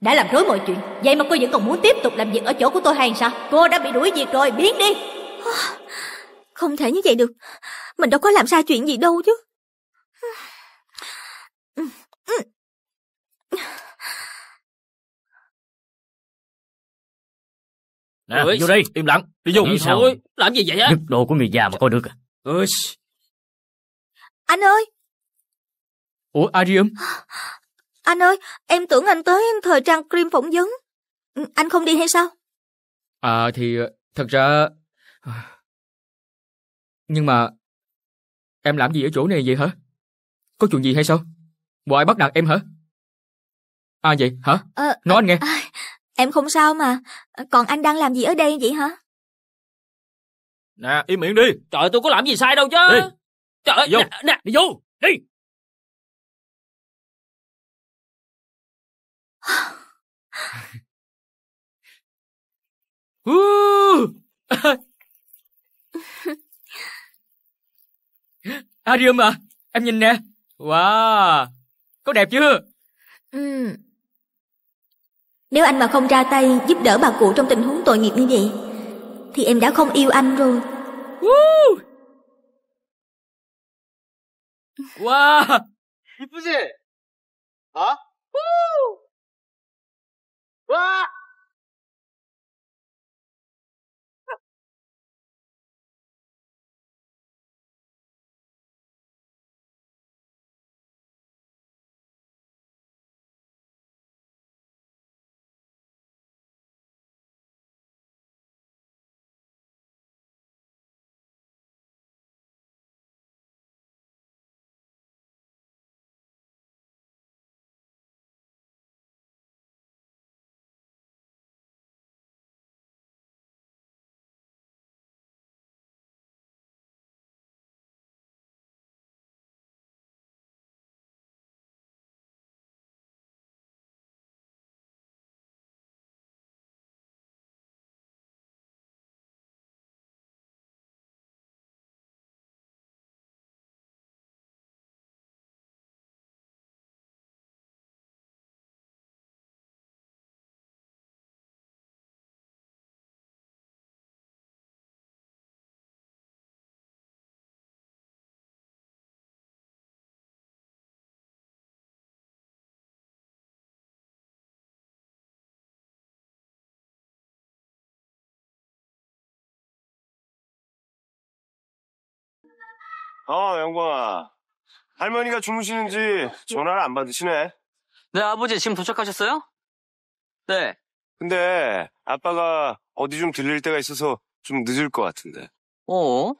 Đã làm rối mọi chuyện Vậy mà cô vẫn còn muốn tiếp tục làm việc ở chỗ của tôi hay sao Cô đã bị đuổi việc rồi biến đi Không thể như vậy được Mình đâu có làm sai chuyện gì đâu chứ Nè Ui. vô đi Im lặng Đi vô Nghĩ sao Làm gì vậy á Đứt đồ của người già mà coi được à Anh ơi Ủa Arium anh ơi, em tưởng anh tới thời trang cream phỏng vấn. Ừ, anh không đi hay sao? À thì ờ, thật ra... À, nhưng mà... Em làm gì ở chỗ này vậy hả? Có chuyện gì hay sao? Bộ ai bắt nạt em hả? À vậy hả? À, Nói anh nghe. À, em không sao mà. Còn anh đang làm gì ở đây vậy hả? Nè, im miệng đi. Trời tôi có làm gì sai đâu chứ. Đi. Trời ơi, Nè, nè, đi vô. Đi. Arium à, em nhìn nè. Wow, có đẹp chưa? Ừ. Nếu anh mà không ra tay giúp đỡ bà cụ trong tình huống tội nghiệp như vậy, thì em đã không yêu anh rồi. Woo! Wow, chưa? 어? woo. 와 어, 영광아. 할머니가 주무시는지 전화를 안 받으시네. 네, 아버지 지금 도착하셨어요? 네. 근데 아빠가 어디 좀 들릴 때가 있어서 좀 늦을 것 같은데. 어?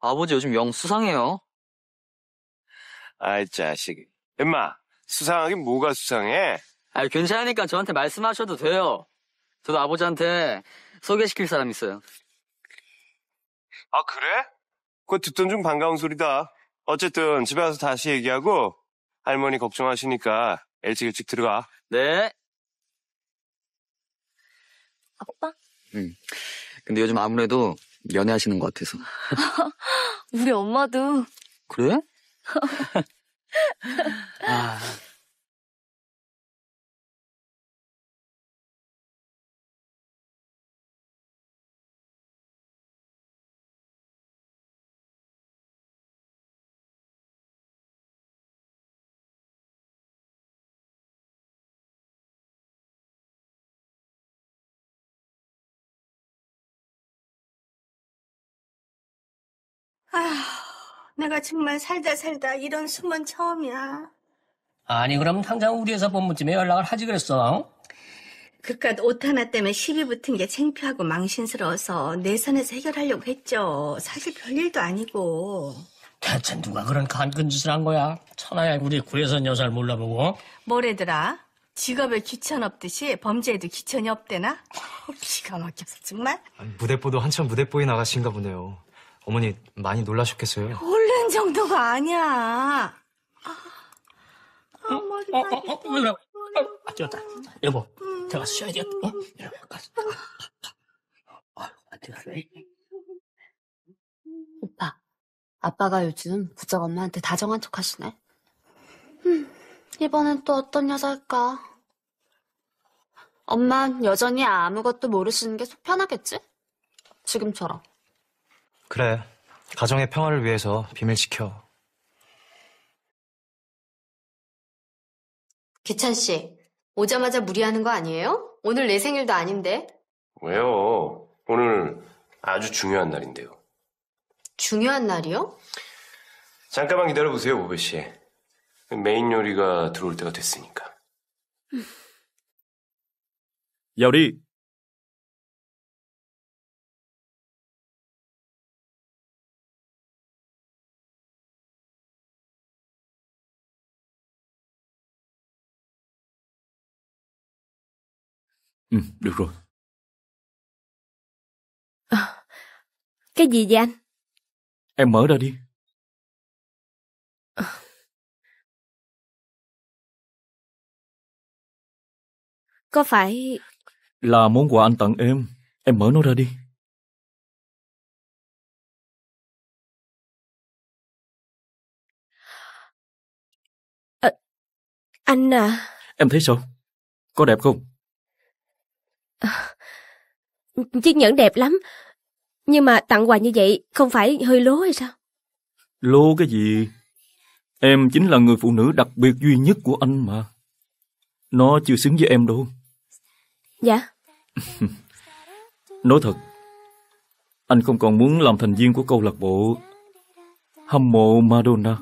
아버지 요즘 영 수상해요. 아이, 자식. 엄마, 수상하긴 뭐가 수상해? 아, 괜찮으니까 저한테 말씀하셔도 돼요. 저도 아버지한테 소개시킬 사람 있어요. 아, 그래? 그거 듣던 중 반가운 소리다. 어쨌든 집에 가서 다시 얘기하고 할머니 걱정하시니까 일찍 일찍 들어가. 네. 아빠? 응. 근데 요즘 아무래도 연애하시는 것 같아서. 우리 엄마도. 그래? 아. 아휴, 내가 정말 살다 살다 이런 숨은 처음이야. 아니 그럼 당장 우리 회사 본부쯤에 연락을 하지 그랬어. 그깟 옷 하나 때문에 시비 붙은 게 창피하고 망신스러워서 내선에서 해결하려고 했죠. 사실 별일도 아니고. 대체 누가 그런 간근 짓을 한 거야? 천하야 우리 구혜선 여사를 몰라보고. 뭐래더라? 직업에 귀천 없듯이 범죄에도 귀천이 없대나? 기가 막혔어 정말. 무대뽀도 한참 무대뽀인 나가신가 보네요. 어머니 많이 놀라셨겠어요. 얼른 정도가 아니야. 어? 아, 아머 어, 어, 어, 어, 어, 어, 아, 되었다. 여보, 제가 쉬어야 되겠다. 어? 여보, 가서. 어, 아어안 되겠네. 오빠, 아빠가 요즘 부쩍 엄마한테 다정한 척 하시네. 음, 이번엔 또 어떤 여자일까? 엄만 여전히 아무것도 모르시는 게 속 편하겠지? 지금처럼. 그래. 가정의 평화를 위해서 비밀 지켜. 기찬 씨, 오자마자 무리하는 거 아니에요? 오늘 내 생일도 아닌데. 왜요? 오늘 아주 중요한 날인데요. 중요한 날이요? 잠깐만 기다려보세요, 오배 씨. 메인 요리가 들어올 때가 됐으니까. 열이 음. Ừ, được rồi. À, cái gì vậy anh? Em mở ra đi. À. Có phải... Là món quà anh tặng em. Em mở nó ra đi. À, anh à... Em thấy sao? Có đẹp không? Chiếc nhẫn đẹp lắm. Nhưng mà tặng quà như vậy không phải hơi lố hay sao? Lố cái gì? Em chính là người phụ nữ đặc biệt duy nhất của anh mà. Nó chưa xứng với em đâu. Dạ. Nói thật, anh không còn muốn làm thành viên của câu lạc bộ hâm mộ Madonna.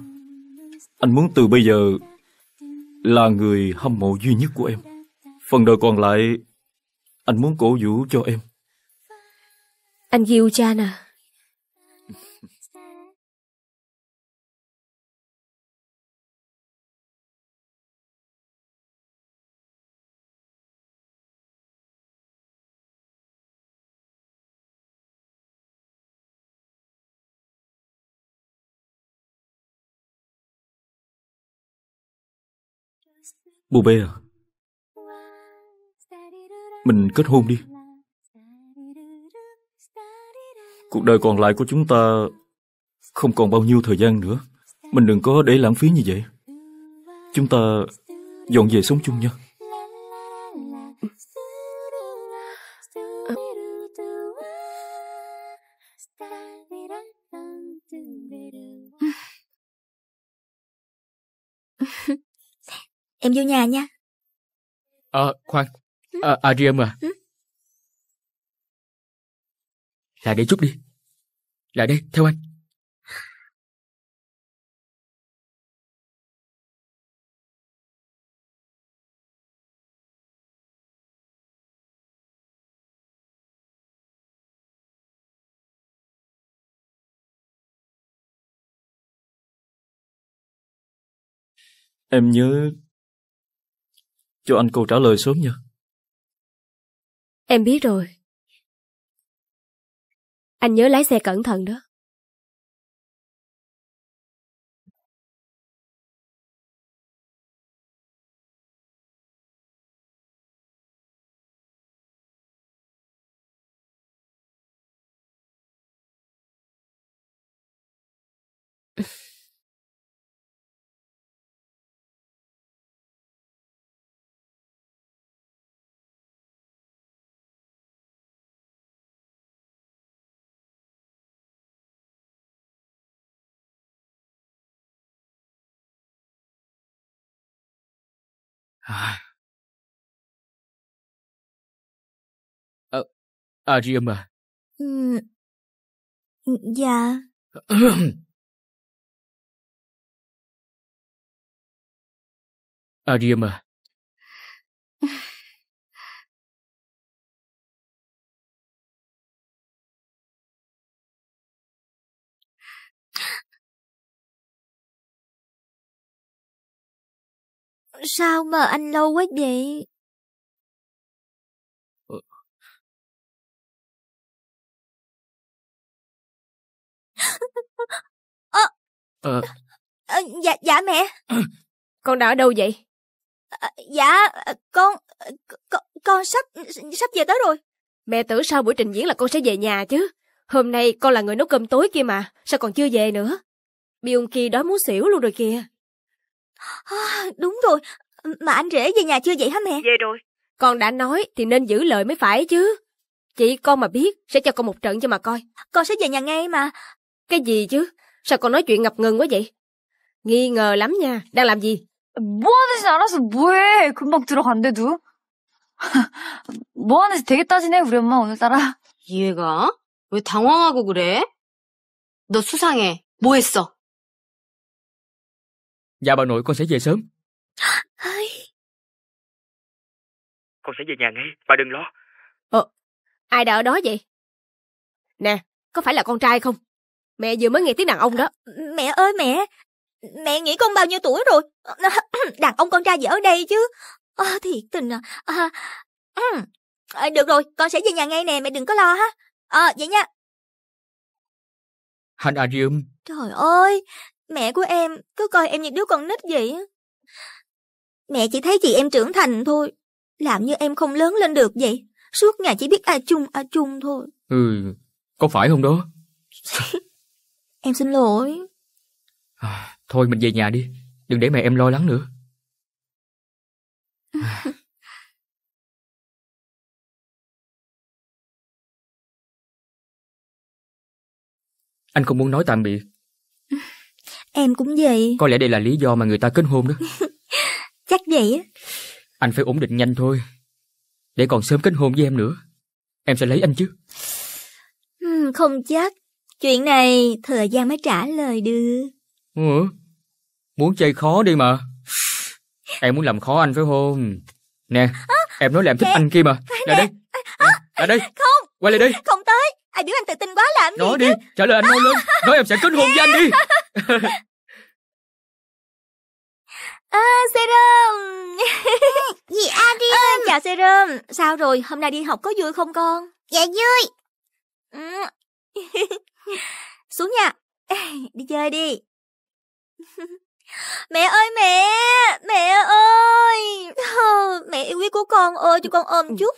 Anh muốn từ bây giờ là người hâm mộ duy nhất của em. Phần đời còn lại, anh muốn cổ vũ cho em. Anh yêu cha nè. Bù bê à Mình kết hôn đi Cuộc đời còn lại của chúng ta không còn bao nhiêu thời gian nữa. Mình đừng có để lãng phí như vậy. Chúng ta dọn về sống chung nha. em vô nhà nha. Ờ, à, khoan. À, à Adrian à, lại đây chút đi. Lại đây, theo anh. Em nhớ cho anh câu trả lời sớm nha. Em biết rồi. Anh nhớ lái xe cẩn thận đó. 啊，呃，阿基姆啊，嗯，嗯，呀，阿基姆 Sao mà anh lâu quá vậy? Ừ. Ờ. Ờ. dạ, dạ mẹ. Con đã ở đâu vậy? À, dạ, ờ, con, con, con sắp, sắp về tới rồi. Mẹ tưởng sau buổi trình diễn là con sẽ về nhà chứ. Hôm nay con là người nấu cơm tối kia mà, sao còn chưa về nữa? Byung Ki đói muốn xỉu luôn rồi kìa. À, đúng rồi, mà anh rể về nhà chưa vậy hả mẹ? Về rồi. Con đã nói thì nên giữ lời mới phải chứ. Chị con mà biết sẽ cho con một trận cho mà coi. Con sẽ về nhà ngay mà. Cái gì chứ? Sao con nói chuyện ngập ngừng quá vậy? Nghi ngờ lắm nha. Đang làm gì? anh anh 뭐 하는지 알아서 뭐해. 금방 들어간대도. 뭐 하는지 되게 따지네 우리 엄마 오늘따라. 이해가? 왜 당황하고 그래? 너 수상해. 뭐 했어? Dạ bà nội con sẽ về sớm. Con sẽ về nhà ngay, bà đừng lo. Ờ, ai đã ở đó vậy? Nè, có phải là con trai không? Mẹ vừa mới nghe tiếng đàn ông đó. Mẹ ơi mẹ, mẹ nghĩ con bao nhiêu tuổi rồi? Đàn ông con trai gì ở đây chứ? À, thiệt tình à. à À, được rồi, con sẽ về nhà ngay nè, mẹ đừng có lo ha. Ờ, à, vậy nha. Hành Arium. Trời ơi, Mẹ của em cứ coi em như đứa con nít vậy Mẹ chỉ thấy chị em trưởng thành thôi, làm như em không lớn lên được vậy. Suốt ngày chỉ biết A à chung A à chung thôi. Ừ, có phải không đó? em xin lỗi. À, thôi mình về nhà đi, đừng để mẹ em lo lắng nữa. Anh không muốn nói tạm biệt Em cũng vậy. Có lẽ đây là lý do mà người ta kết hôn đó. Chắc vậy á. Anh phải ổn định nhanh thôi. Để còn sớm kết hôn với em nữa. Em sẽ lấy anh chứ? không chắc. Chuyện này thời gian mới trả lời được. Ừ. Muốn chơi khó đi mà. Em muốn làm khó anh phải không? Nè, à, em nói là em thích anh kia mà. Lại đây. À, lại đây. Không. Quay lại đi. Không tới. Ai biểu anh tự tin quá làm nói gì Nói đi, chứ? trả lời anh mau à. lên. Nói em sẽ kết hôn với anh đi. À, serum Gì Adrian ờ, à, Chào serum Sao rồi hôm nay đi học có vui không con Dạ vui ừ. Xuống nha Đi chơi đi Mẹ ơi mẹ, mẹ ơi. Mẹ yêu quý của con ơi, cho con ôm ừ. chút.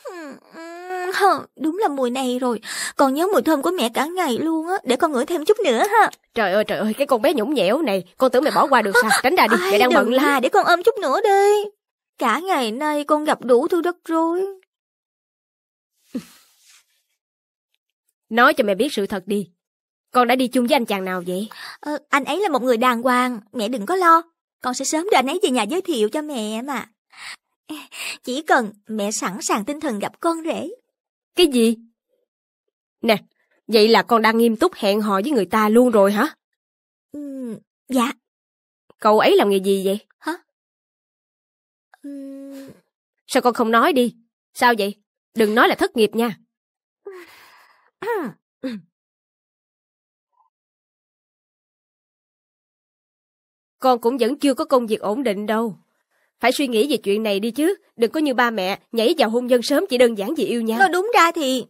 Đúng là mùi này rồi, còn nhớ mùi thơm của mẹ cả ngày luôn á, để con ngửi thêm chút nữa ha. Trời ơi trời ơi, cái con bé nhũng nhẽo này, con tưởng mẹ bỏ qua được sao? Tránh ra đi, mẹ đang bận lắm. là để con ôm chút nữa đi. Cả ngày nay con gặp đủ thứ đất rối. Nói cho mẹ biết sự thật đi, con đã đi chung với anh chàng nào vậy? Ờ, anh ấy là một người đàng hoàng, mẹ đừng có lo. Con sẽ sớm đưa anh ấy về nhà giới thiệu cho mẹ mà. Chỉ cần mẹ sẵn sàng tinh thần gặp con rể. Cái gì? Nè, vậy là con đang nghiêm túc hẹn hò với người ta luôn rồi hả? Ừ, dạ. Cậu ấy làm nghề gì vậy? Hả? Ừ... Sao con không nói đi? Sao vậy? Đừng nói là thất nghiệp nha. Ừ. con cũng vẫn chưa có công việc ổn định đâu. Phải suy nghĩ về chuyện này đi chứ, đừng có như ba mẹ nhảy vào hôn nhân sớm chỉ đơn giản vì yêu nhau. Nói đúng ra thì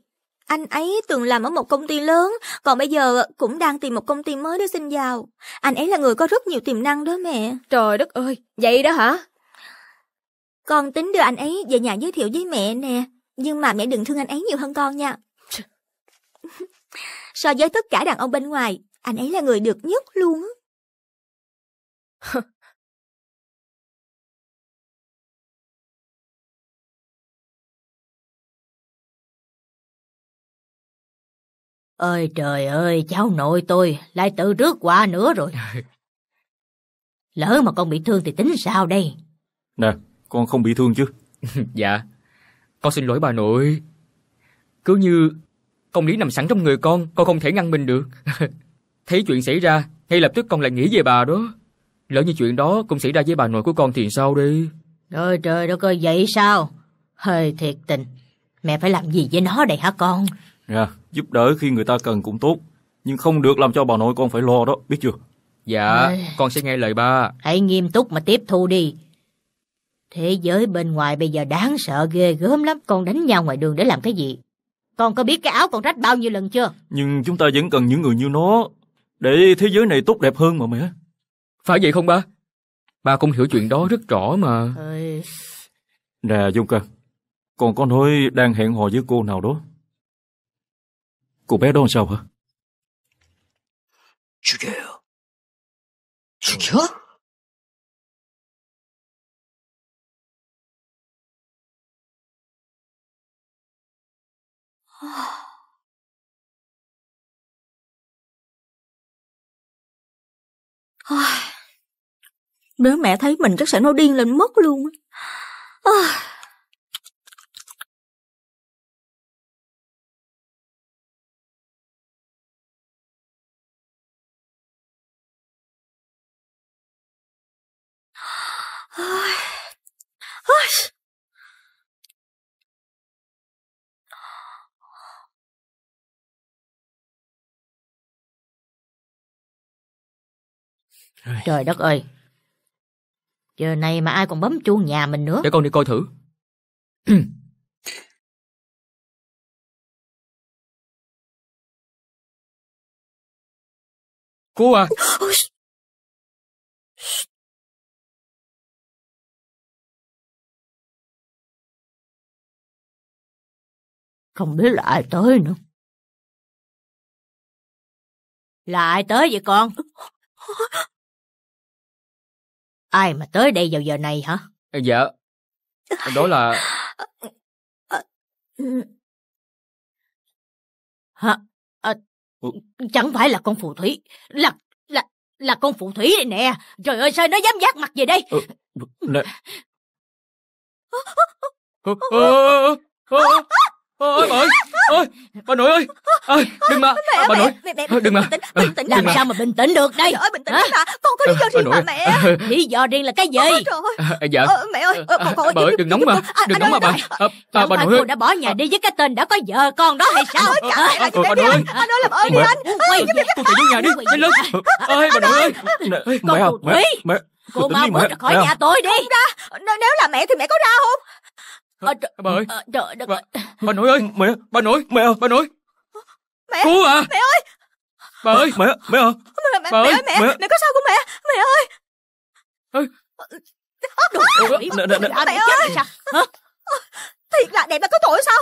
anh ấy từng làm ở một công ty lớn, còn bây giờ cũng đang tìm một công ty mới để xin vào. Anh ấy là người có rất nhiều tiềm năng đó mẹ. Trời đất ơi, vậy đó hả? Con tính đưa anh ấy về nhà giới thiệu với mẹ nè, nhưng mà mẹ đừng thương anh ấy nhiều hơn con nha. so với tất cả đàn ông bên ngoài, anh ấy là người được nhất luôn á. Ơi trời ơi, cháu nội tôi lại tự rước qua nữa rồi. Lỡ mà con bị thương thì tính sao đây? Nè, con không bị thương chứ? dạ, con xin lỗi bà nội. Cứ như công lý nằm sẵn trong người con, con không thể ngăn mình được. Thấy chuyện xảy ra, ngay lập tức con lại nghĩ về bà đó. Lỡ như chuyện đó cũng xảy ra với bà nội của con thì sao đi? Trời trời đất ơi, vậy sao? Hơi thiệt tình. Mẹ phải làm gì với nó đây hả con? Dạ, giúp đỡ khi người ta cần cũng tốt. Nhưng không được làm cho bà nội con phải lo đó, biết chưa? Dạ, à... con sẽ nghe lời ba. Hãy nghiêm túc mà tiếp thu đi. Thế giới bên ngoài bây giờ đáng sợ ghê gớm lắm. Con đánh nhau ngoài đường để làm cái gì? Con có biết cái áo con rách bao nhiêu lần chưa? Nhưng chúng ta vẫn cần những người như nó để thế giới này tốt đẹp hơn mà mẹ. Phải vậy không ba? Ba cũng hiểu chuyện đó rất rõ mà. Nè Dung Cơ, còn con Hối đang hẹn hò với cô nào đó. Cô bé đó làm sao hả? 죽여요. 죽여? 아. Nếu mẹ thấy mình chắc sẽ nó điên lên mất luôn. À. Trời đất ơi, Giờ này mà ai còn bấm chuông nhà mình nữa. Để con đi coi thử. Cô à! Không biết là ai tới nữa. Là ai tới vậy con? Ai mà tới đây vào giờ này hả? Dạ. Đó là... Hả? À, chẳng phải là con phù thủy. Là... là... là con phù thủy này nè. Trời ơi sao nó dám giác mặt về đây? Nè. ôi bà ơi ôi bà nội ơi à, đừng mà mẹ, bà mẹ, nội mẹ, mẹ, ờ, đừng mà bình tĩnh, bình ờ, tĩnh. làm sao mà bình tĩnh được đây ơi bình tĩnh hả? mà con có lý do riêng mà mẹ lý do riêng là cái gì ờ, trời ơi. À, dạ ờ, mẹ ơi ờ, con, bà ơi đừng nóng mà đừng nóng mà bà bà bà nội đã bỏ nhà đi với cái tên đã có vợ con đó hay sao trời bà nội ơi anh ơi làm ơn đi anh quay về con chạy nhà đi nhanh lên ơi bà nội ơi mẹ à, mẹ mẹ cô mau cút ra khỏi à. nhà tôi đi ra nếu là mẹ thì mẹ có ra không À, trời, bà ơi. À, trời đất bà, ơi. Bà nội ơi, mẹ, bà nội, mẹ, bà nội. Mẹ. Cứu à. Mẹ ơi. Bà ơi, mẹ, mẹ ơi. Mẹ, mẹ, bà ơi, mẹ, mẹ, mẹ có sao không mẹ? Mẹ ơi. Ơi. mẹ, mẹ, mẹ ơi. Hả? Thiệt là đẹp mà có tội sao?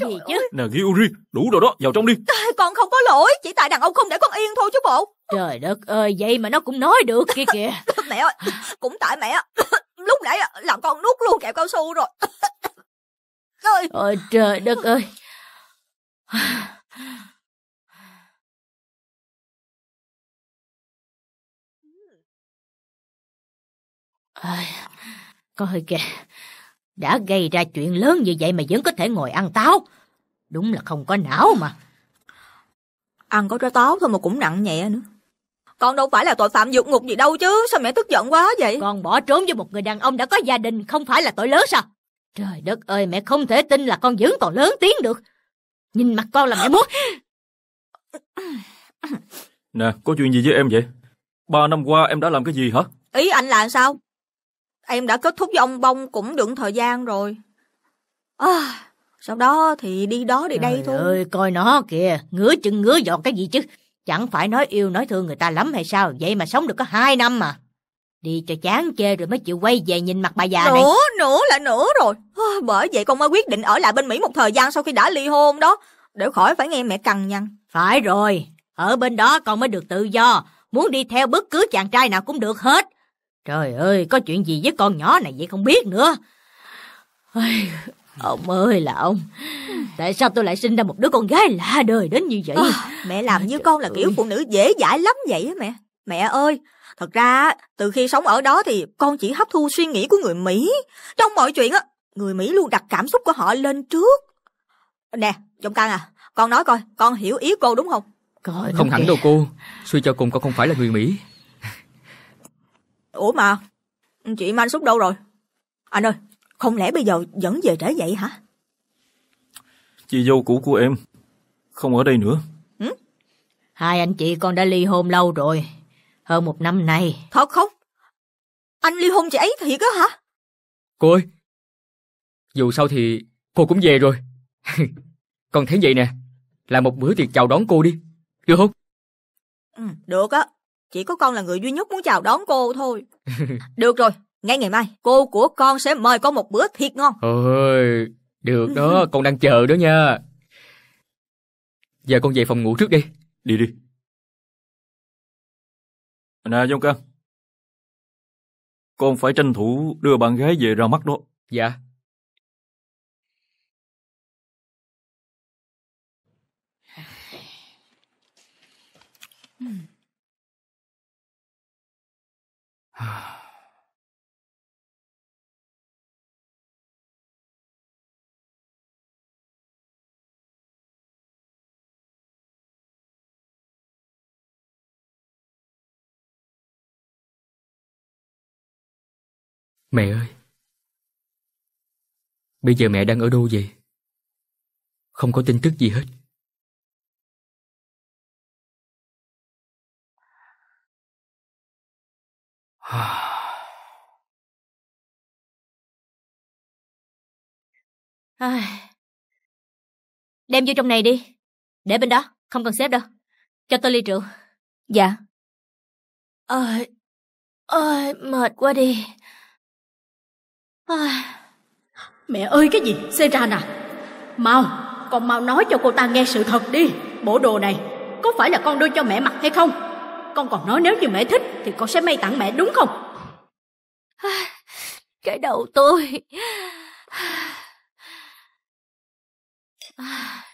Gì chứ? Nè Giuri, đủ rồi đó, vào trong đi. Con không có lỗi, chỉ tại đàn ông không để con yên thôi chứ bộ. Trời đất ơi, vậy mà nó cũng nói được kia kìa. mẹ ơi, cũng tại mẹ. Lúc nãy làm con nuốt luôn kẹo cao su rồi. Rồi. Ôi trời đất ơi. Ôi, coi kìa, đã gây ra chuyện lớn như vậy mà vẫn có thể ngồi ăn táo. Đúng là không có não mà. Ăn có trái táo thôi mà cũng nặng nhẹ nữa. Con đâu phải là tội phạm dục ngục gì đâu chứ, sao mẹ tức giận quá vậy? Con bỏ trốn với một người đàn ông đã có gia đình không phải là tội lớn sao? Trời đất ơi, mẹ không thể tin là con vẫn còn lớn tiếng được. Nhìn mặt con là mẹ muốn... Nè, có chuyện gì với em vậy? Ba năm qua em đã làm cái gì hả? Ý anh là sao? Em đã kết thúc với ông Bông cũng được thời gian rồi. À, sau đó thì đi đó đi Trời đây thôi. trời ơi, coi nó kìa, ngứa chân ngứa giọt cái gì chứ. Chẳng phải nói yêu nói thương người ta lắm hay sao, vậy mà sống được có hai năm mà. Đi cho chán chê rồi mới chịu quay về nhìn mặt bà già nữa, này. Nữa, nữa là nữa rồi. Bởi vậy con mới quyết định ở lại bên Mỹ một thời gian sau khi đã ly hôn đó. Để khỏi phải nghe mẹ cằn nhằn. Phải rồi, ở bên đó con mới được tự do. Muốn đi theo bất cứ chàng trai nào cũng được hết. Trời ơi, có chuyện gì với con nhỏ này vậy không biết nữa. Ôi, ông ơi là ông, tại sao tôi lại sinh ra một đứa con gái lạ đời đến như vậy? À, mẹ làm như con là ơi. kiểu phụ nữ dễ dãi lắm vậy á mẹ. Mẹ ơi, Thật ra, từ khi sống ở đó thì con chỉ hấp thu suy nghĩ của người Mỹ. Trong mọi chuyện á, người Mỹ luôn đặt cảm xúc của họ lên trước. Nè, Trọng Căng à, con nói coi, con hiểu ý cô đúng không? Coi không hẳn kìa. đâu cô, suy cho cùng con không phải là người Mỹ. Ủa mà, chị Anh Xúc đâu rồi? Anh ơi, không lẽ bây giờ vẫn về trễ vậy hả? Chị dâu cũ của em, không ở đây nữa. Hai anh chị con đã ly hôn lâu rồi hơn một năm nay. Khóc không, Anh ly hôn chị ấy thiệt á hả? Cô ơi. Dù sao thì cô cũng về rồi. Còn thấy vậy nè. Là một bữa tiệc chào đón cô đi. Được không? Ừ, được á. Chỉ có con là người duy nhất muốn chào đón cô thôi. được rồi. Ngay ngày mai, cô của con sẽ mời con một bữa thiệt ngon. Ôi, được đó. con đang chờ đó nha. Giờ con về phòng ngủ trước đi. Đi đi. Nè Dung Cân, con phải tranh thủ đưa bạn gái về ra mắt đó. Dạ. Hmm. Mẹ ơi! Bây giờ mẹ đang ở đâu vậy? Không có tin tức gì hết. À, đem vô trong này đi. Để bên đó, không cần xếp đâu. Cho tôi ly rượu. Dạ. Ôi, ôi mệt quá đi à, Mẹ ơi cái gì Seran nè, Mau Con mau nói cho cô ta nghe sự thật đi Bộ đồ này Có phải là con đưa cho mẹ mặc hay không Con còn nói nếu như mẹ thích Thì con sẽ may tặng mẹ đúng không Cái đầu tôi à.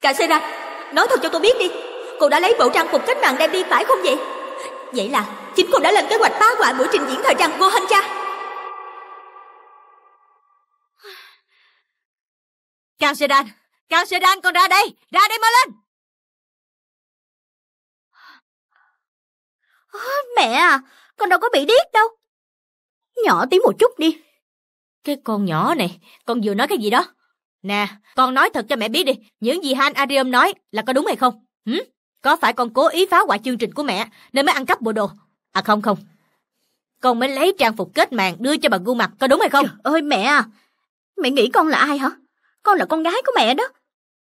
Cả Seran Nói thật cho tôi biết đi Cô đã lấy bộ trang phục cách mạng đem đi phải không vậy Vậy là chính cô đã lên kế hoạch phá hoại buổi trình diễn thời trang vô hình cha Cao Sê Đan Cao Sê Đan con ra đây Ra đây mau lên Mẹ à Con đâu có bị điếc đâu Nhỏ tiếng một chút đi Cái con nhỏ này Con vừa nói cái gì đó Nè, con nói thật cho mẹ biết đi, những gì Han Arium nói là có đúng hay không? Hử? Có phải con cố ý phá hoại chương trình của mẹ nên mới ăn cắp bộ đồ? À không không. Con mới lấy trang phục kết màn đưa cho bà gu mặt, có đúng hay không? Trời ơi mẹ à! Mẹ nghĩ con là ai hả? Con là con gái của mẹ đó.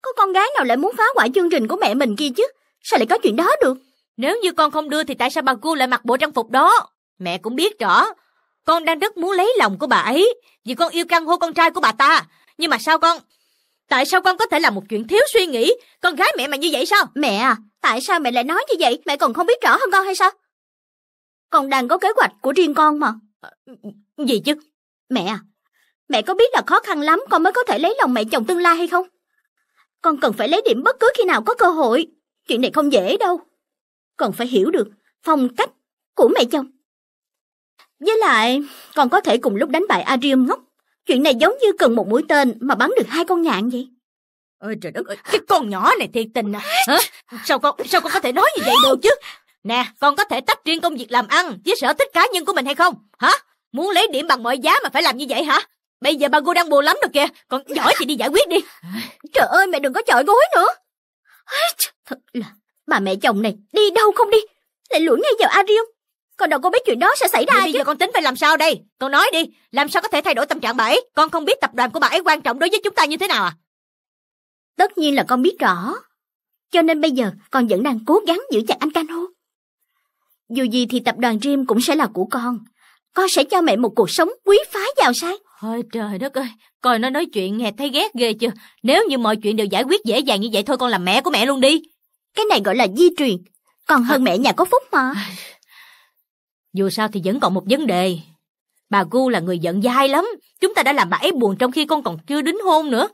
Có con gái nào lại muốn phá hoại chương trình của mẹ mình kia chứ? Sao lại có chuyện đó được? Nếu như con không đưa thì tại sao bà gu lại mặc bộ trang phục đó? Mẹ cũng biết rõ. Con đang rất muốn lấy lòng của bà ấy vì con yêu căn hô con trai của bà ta. Nhưng mà sao con? Tại sao con có thể làm một chuyện thiếu suy nghĩ? Con gái mẹ mà như vậy sao? Mẹ à, Tại sao mẹ lại nói như vậy? Mẹ còn không biết rõ hơn con hay sao? Con đang có kế hoạch của riêng con mà. Ờ, gì chứ? Mẹ à, mẹ có biết là khó khăn lắm con mới có thể lấy lòng mẹ chồng tương lai hay không? Con cần phải lấy điểm bất cứ khi nào có cơ hội. Chuyện này không dễ đâu. Cần phải hiểu được phong cách của mẹ chồng. Với lại, con có thể cùng lúc đánh bại Adrium ngốc. Chuyện này giống như cần một mũi tên mà bắn được hai con nhạn vậy. Ôi trời đất ơi, cái con nhỏ này thiệt tình à. Hả? Sao con sao con có thể nói như vậy được chứ? Nè, con có thể tách riêng công việc làm ăn với sở thích cá nhân của mình hay không? Hả? Muốn lấy điểm bằng mọi giá mà phải làm như vậy hả? Bây giờ bà cô đang buồn lắm rồi kìa, còn giỏi thì đi giải quyết đi. Trời ơi, mẹ đừng có chọi gối nữa. Thật là, bà mẹ chồng này đi đâu không đi, lại lũi ngay vào Ariel. Con đâu có biết chuyện đó sẽ xảy ra Vậy chứ. Bây giờ con tính phải làm sao đây? Con nói đi, làm sao có thể thay đổi tâm trạng bà ấy? Con không biết tập đoàn của bà ấy quan trọng đối với chúng ta như thế nào à? Tất nhiên là con biết rõ. Cho nên bây giờ con vẫn đang cố gắng giữ chặt anh Cano. Dù gì thì tập đoàn Dream cũng sẽ là của con. Con sẽ cho mẹ một cuộc sống quý phái giàu sang. Thôi trời đất ơi, coi nó nói chuyện nghe thấy ghét ghê chưa? Nếu như mọi chuyện đều giải quyết dễ dàng như vậy thôi con làm mẹ của mẹ luôn đi. Cái này gọi là di truyền, còn hơn à. mẹ nhà có phúc mà. Dù sao thì vẫn còn một vấn đề. Bà Gu là người giận dai lắm, chúng ta đã làm bà ấy buồn trong khi con còn chưa đính hôn nữa.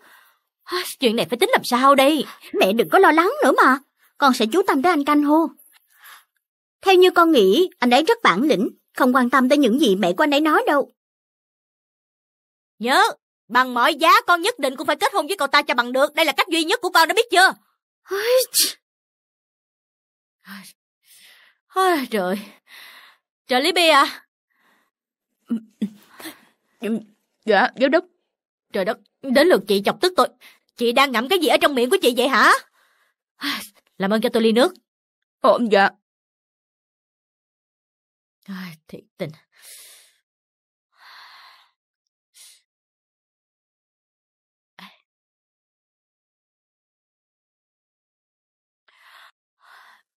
Chuyện này phải tính làm sao đây? Mẹ đừng có lo lắng nữa mà. Con sẽ chú tâm tới anh Canh Hô. Theo như con nghĩ, anh ấy rất bản lĩnh, không quan tâm tới những gì mẹ của anh ấy nói đâu. Nhớ, bằng mọi giá con nhất định cũng phải kết hôn với cậu ta cho bằng được. Đây là cách duy nhất của con đã biết chưa? Ôi trời, trợ lý Bia à? Dạ, giáo đốc. Trời đất, đến lượt chị chọc tức tôi. Chị đang ngậm cái gì ở trong miệng của chị vậy hả? Làm ơn cho tôi ly nước. Ôm dạ. Ai, thiệt tình.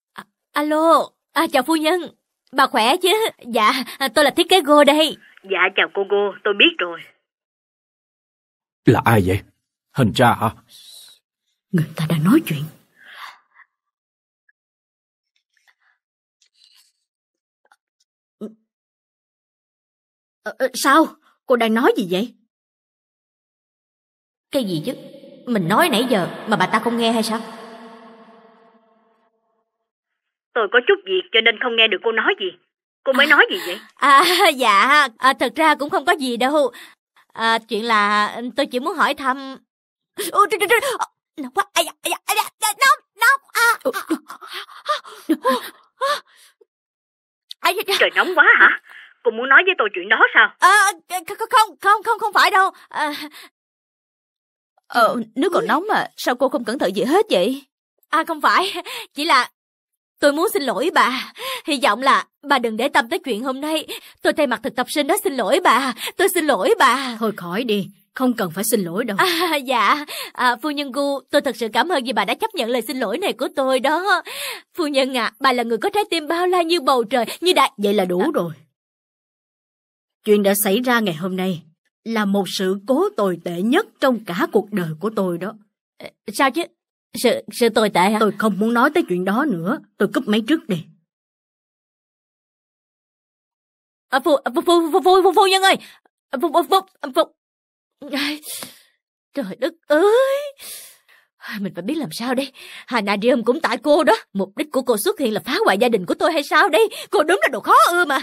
À, alo, à, chào phu nhân. Bà khỏe chứ? Dạ, tôi là thiết kế Go đây. Dạ, chào cô Go, tôi biết rồi. Là ai vậy? Hình cha hả? Người ta đang nói chuyện. Ờ, ờ, sao? Cô đang nói gì vậy? Cái gì chứ? Mình nói nãy giờ mà bà ta không nghe hay sao? Tôi có chút việc cho nên không nghe được cô nói gì. Cô mới à, nói gì vậy? À, à dạ, à, thật ra cũng không có gì đâu. À, chuyện là tôi chỉ muốn hỏi thăm Ôi ờ, trời trời Nóng quá. Ây da, ây da, ây da. Nóng, nóng. À, à, à. Trời nóng quá hả? Cô muốn nói với tôi chuyện đó sao? À, không, không, không, không phải đâu. À... Ờ, nước còn nóng mà, sao cô không cẩn thận gì hết vậy? À không phải, chỉ là tôi muốn xin lỗi bà. Hy vọng là bà đừng để tâm tới chuyện hôm nay. Tôi thay mặt thực tập sinh đó xin lỗi bà, tôi xin lỗi bà. Thôi khỏi đi, không cần phải xin lỗi đâu. À, dạ, à, phu nhân Gu, tôi thật sự cảm ơn vì bà đã chấp nhận lời xin lỗi này của tôi đó. Phu nhân à, bà là người có trái tim bao la như bầu trời, như đại... Vậy là đủ à... rồi. Chuyện đã xảy ra ngày hôm nay là một sự cố tồi tệ nhất trong cả cuộc đời của tôi đó. Ờ, sao chứ? Sự, sự tồi tệ hả? Tôi không muốn nói tới chuyện đó nữa. Tôi cúp máy trước đi. À, phu, phu, à, phu, phu, phu, phu, phu nhân ơi! À, phu, phu, phu, phu, Trời đất ơi! Mình phải biết làm sao đây. Hanadium cũng tại cô đó. Mục đích của cô xuất hiện là phá hoại gia đình của tôi hay sao đây? Cô đúng là đồ khó ưa mà.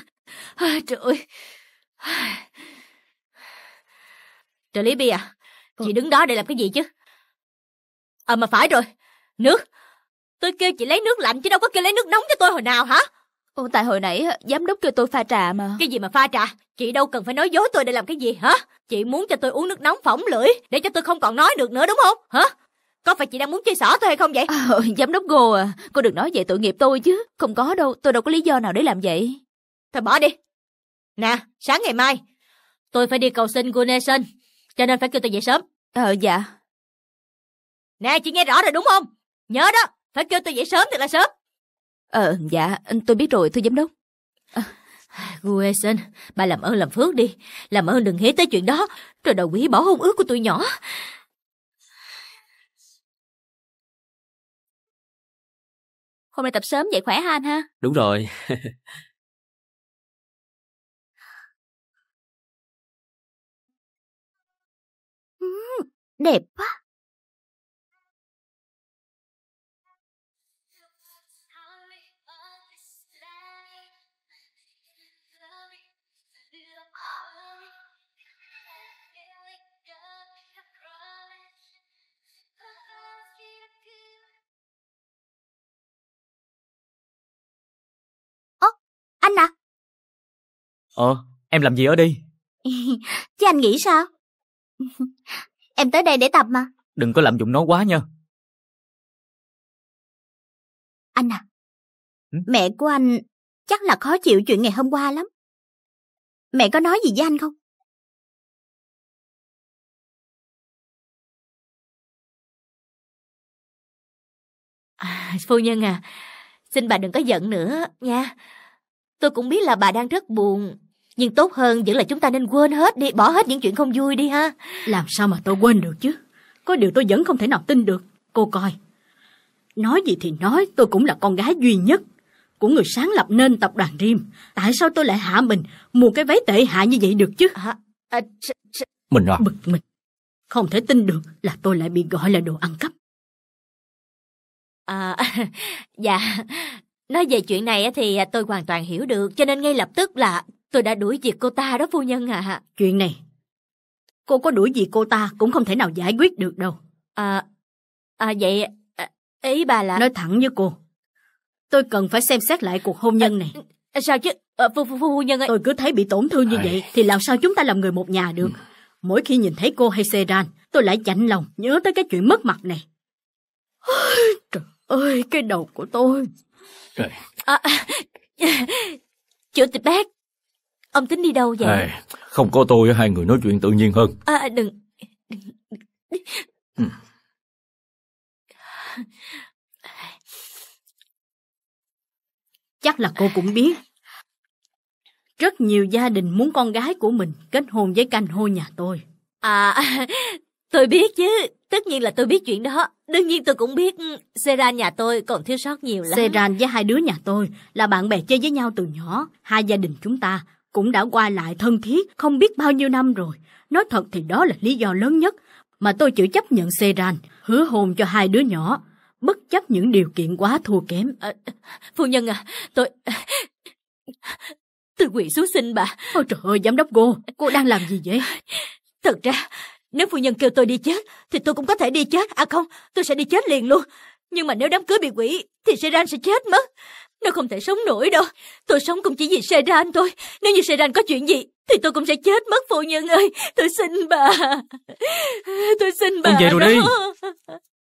Trời ơi! Trợ lý Bi à, chị đứng đó để làm cái gì chứ? À mà phải rồi, nước. Tôi kêu chị lấy nước lạnh chứ đâu có kêu lấy nước nóng cho tôi hồi nào hả? Tại hồi nãy giám đốc kêu tôi pha trà mà Cái gì mà pha trà Chị đâu cần phải nói dối tôi để làm cái gì hả Chị muốn cho tôi uống nước nóng phỏng lưỡi Để cho tôi không còn nói được nữa đúng không hả có phải chị đang muốn chia sẻ tôi hay không vậy? À, giám đốc Gô à, cô đừng nói vậy tội nghiệp tôi chứ. Không có đâu, tôi đâu có lý do nào để làm vậy. Thôi bỏ đi. Nè, sáng ngày mai, tôi phải đi cầu xin của Nation, cho nên phải kêu tôi dậy sớm. Ờ, dạ. Nè, chị nghe rõ rồi đúng không? Nhớ đó, phải kêu tôi dậy sớm thì là sớm. Ờ, dạ, tôi biết rồi, thưa giám đốc. À, Guesen, bà làm ơn làm phước đi. Làm ơn đừng hế tới chuyện đó. Rồi đầu quý bỏ hôn ước của tụi nhỏ. Hôm nay tập sớm vậy khỏe ha anh ha? Đúng rồi. Ừ, đẹp quá. Ờ, em làm gì ở đây? Chứ anh nghĩ sao? em tới đây để tập mà. Đừng có lạm dụng nó quá nha. Anh à, ừ? mẹ của anh chắc là khó chịu chuyện ngày hôm qua lắm. Mẹ có nói gì với anh không? À, phu nhân à, xin bà đừng có giận nữa nha. Tôi cũng biết là bà đang rất buồn nhưng tốt hơn vẫn là chúng ta nên quên hết đi Bỏ hết những chuyện không vui đi ha Làm sao mà tôi quên được chứ Có điều tôi vẫn không thể nào tin được Cô coi Nói gì thì nói tôi cũng là con gái duy nhất Của người sáng lập nên tập đoàn Rim Tại sao tôi lại hạ mình Mua cái váy tệ hại như vậy được chứ à, à, ch ch Mình à Bực mình Không thể tin được là tôi lại bị gọi là đồ ăn cắp À, dạ, nói về chuyện này thì tôi hoàn toàn hiểu được, cho nên ngay lập tức là Tôi đã đuổi việc cô ta đó phu nhân ạ. À. Chuyện này, cô có đuổi việc cô ta cũng không thể nào giải quyết được đâu. À, à vậy, à, ý bà là... Nói thẳng với cô, tôi cần phải xem xét lại cuộc hôn nhân à, này. À, sao chứ, à, phu, phu, phu nhân ấy... Tôi cứ thấy bị tổn thương như vậy thì làm sao chúng ta làm người một nhà được. Ừ. Mỗi khi nhìn thấy cô hay Seran, tôi lại chạnh lòng nhớ tới cái chuyện mất mặt này. trời ơi, cái đầu của tôi. À, Chủ tịch bác, Ông tính đi đâu vậy? À, không có tôi, hai người nói chuyện tự nhiên hơn. À, à đừng... đừng, Chắc là cô cũng biết. Rất nhiều gia đình muốn con gái của mình kết hôn với canh hô nhà tôi. À, tôi biết chứ. Tất nhiên là tôi biết chuyện đó. Đương nhiên tôi cũng biết ừ, Seran nhà tôi còn thiếu sót nhiều lắm. Seran với hai đứa nhà tôi là bạn bè chơi với nhau từ nhỏ. Hai gia đình chúng ta cũng đã qua lại thân thiết không biết bao nhiêu năm rồi. Nói thật thì đó là lý do lớn nhất mà tôi chịu chấp nhận Seran, hứa hôn cho hai đứa nhỏ, bất chấp những điều kiện quá thua kém. À, phu nhân à, tôi... Tôi quỳ xuống xin bà. Ôi trời ơi, giám đốc cô, cô đang làm gì vậy? Thật ra, nếu phu nhân kêu tôi đi chết, thì tôi cũng có thể đi chết. À không, tôi sẽ đi chết liền luôn. Nhưng mà nếu đám cưới bị quỷ, thì Seran sẽ chết mất. Nó không thể sống nổi đâu. Tôi sống cũng chỉ vì Seran thôi. Nếu như Seran có chuyện gì, thì tôi cũng sẽ chết mất phụ nhân ơi. Tôi xin bà. Tôi xin bà. Con về rồi đó. đi.